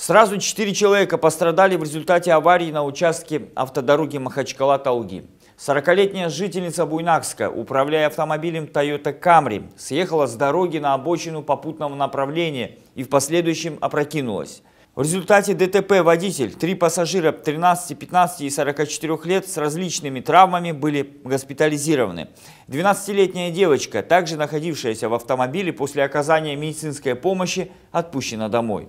Сразу четыре человека пострадали в результате аварии на участке автодороги Махачкала-Талги. 40-летняя жительница Буйнакска, управляя автомобилем Toyota Camry, съехала с дороги на обочину попутного направления и в последующем опрокинулась. В результате ДТП водитель, три пассажира 13, 15 и 44 лет с различными травмами были госпитализированы. 12-летняя девочка, также находившаяся в автомобиле после оказания медицинской помощи, отпущена домой.